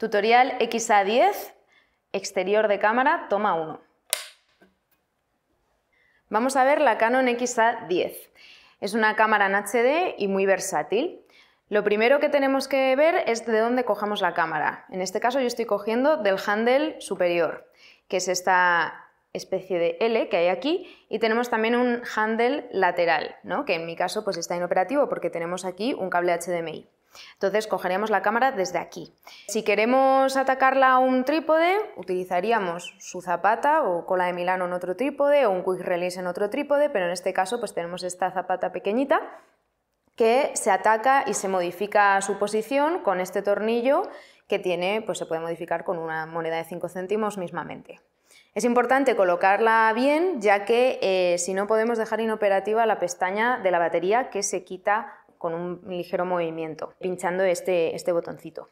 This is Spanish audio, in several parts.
Tutorial XA10, exterior de cámara, toma 1. Vamos a ver la Canon XA10. Es una cámara en HD y muy versátil. Lo primero que tenemos que ver es de dónde cojamos la cámara. En este caso yo estoy cogiendo del handle superior, que es esta especie de L que hay aquí, y tenemos también un handle lateral, que en mi caso pues está inoperativo porque tenemos aquí un cable HDMI. Entonces cogeríamos la cámara desde aquí. Si queremos atacarla a un trípode, utilizaríamos su zapata o cola de Milano en otro trípode o un quick release en otro trípode, pero en este caso pues tenemos esta zapata pequeñita que se ataca y se modifica su posición con este tornillo que tiene, pues se puede modificar con una moneda de 5 céntimos mismamente. Es importante colocarla bien, ya que eh, si no podemos dejar inoperativa la pestaña de la batería que se quita con un ligero movimiento, pinchando este, este botoncito.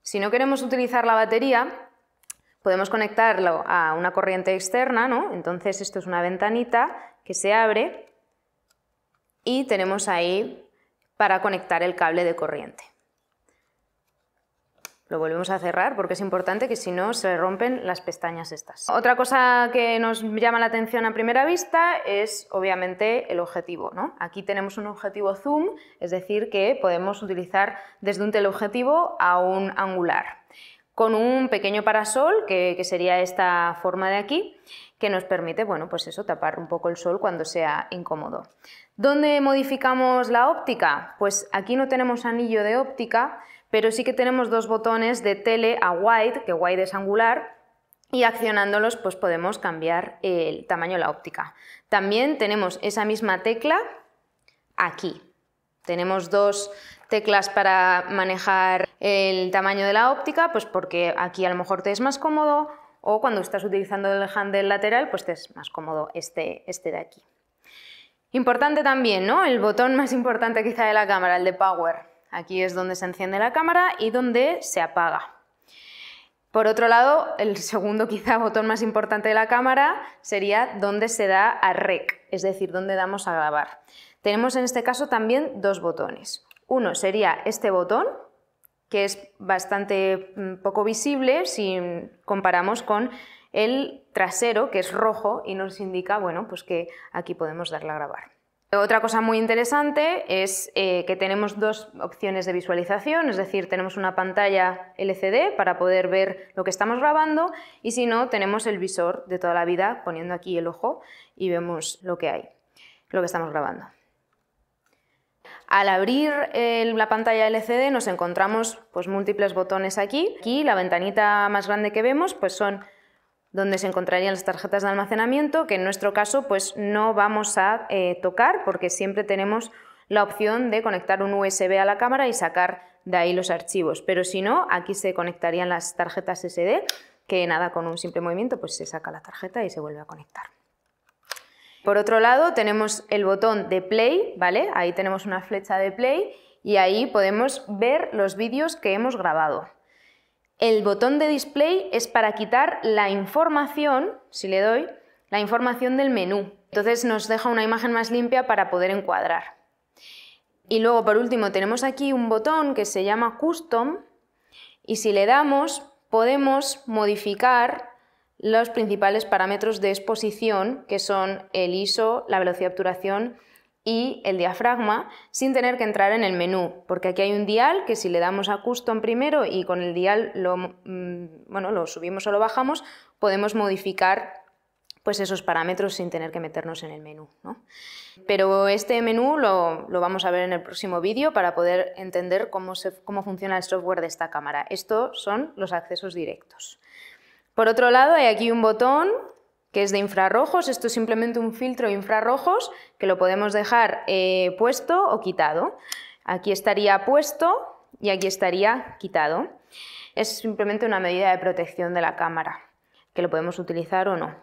Si no queremos utilizar la batería, podemos conectarlo a una corriente externa, ¿no? Entonces esto es una ventanita que se abre y tenemos ahí para conectar el cable de corriente lo volvemos a cerrar porque es importante que si no se rompen las pestañas estas. Otra cosa que nos llama la atención a primera vista es obviamente el objetivo. ¿no? Aquí tenemos un objetivo zoom, es decir, que podemos utilizar desde un teleobjetivo a un angular, con un pequeño parasol, que, que sería esta forma de aquí, que nos permite, bueno, pues eso, tapar un poco el sol cuando sea incómodo. ¿Dónde modificamos la óptica? Pues aquí no tenemos anillo de óptica, pero sí que tenemos dos botones de tele a wide, que wide es angular, y accionándolos pues podemos cambiar el tamaño de la óptica. También tenemos esa misma tecla aquí. Tenemos dos teclas para manejar el tamaño de la óptica, pues porque aquí a lo mejor te es más cómodo o cuando estás utilizando el handle lateral, pues te es más cómodo este, este de aquí. Importante también, ¿no? El botón más importante quizá de la cámara, el de power. Aquí es donde se enciende la cámara y donde se apaga. Por otro lado, el segundo quizá botón más importante de la cámara sería donde se da a rec, es decir, donde damos a grabar. Tenemos en este caso también dos botones. Uno sería este botón, que es bastante mm, poco visible si comparamos con el trasero, que es rojo y nos indica bueno, pues que aquí podemos darle a grabar. Otra cosa muy interesante es eh, que tenemos dos opciones de visualización, es decir, tenemos una pantalla LCD para poder ver lo que estamos grabando y si no, tenemos el visor de toda la vida poniendo aquí el ojo y vemos lo que hay, lo que estamos grabando. Al abrir la pantalla LCD nos encontramos pues, múltiples botones aquí. Aquí la ventanita más grande que vemos pues, son donde se encontrarían las tarjetas de almacenamiento, que en nuestro caso pues, no vamos a eh, tocar porque siempre tenemos la opción de conectar un USB a la cámara y sacar de ahí los archivos. Pero si no, aquí se conectarían las tarjetas SD, que nada, con un simple movimiento pues se saca la tarjeta y se vuelve a conectar. Por otro lado, tenemos el botón de play, ¿vale? Ahí tenemos una flecha de play y ahí podemos ver los vídeos que hemos grabado. El botón de display es para quitar la información, si le doy, la información del menú. Entonces nos deja una imagen más limpia para poder encuadrar. Y luego por último tenemos aquí un botón que se llama Custom y si le damos podemos modificar los principales parámetros de exposición que son el ISO, la velocidad de obturación y el diafragma sin tener que entrar en el menú, porque aquí hay un dial que si le damos a custom primero y con el dial lo, mm, bueno, lo subimos o lo bajamos, podemos modificar pues esos parámetros sin tener que meternos en el menú. Pero este menú lo, vamos a ver en el próximo vídeo para poder entender cómo, se, cómo funciona el software de esta cámara. Estos son los accesos directos. Por otro lado, hay aquí un botón que es de infrarrojos. Esto es simplemente un filtro de infrarrojos que lo podemos dejar eh, puesto o quitado. Aquí estaría puesto y aquí estaría quitado. Es simplemente una medida de protección de la cámara, que lo podemos utilizar o no.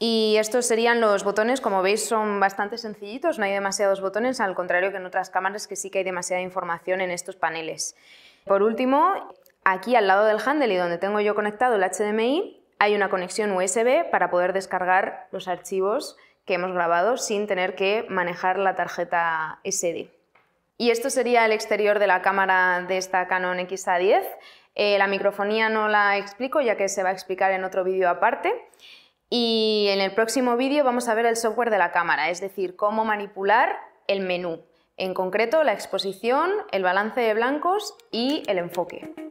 Y estos serían los botones, como veis son bastante sencillitos, no hay demasiados botones, al contrario que en otras cámaras que sí que hay demasiada información en estos paneles. Por último, aquí al lado del handle y donde tengo yo conectado el HDMI, hay una conexión USB para poder descargar los archivos que hemos grabado sin tener que manejar la tarjeta SD. Y esto sería el exterior de la cámara de esta Canon XA10. Eh, la microfonía no la explico ya que se va a explicar en otro vídeo aparte. Y en el próximo vídeo vamos a ver el software de la cámara, es decir, cómo manipular el menú, en concreto la exposición, el balance de blancos y el enfoque.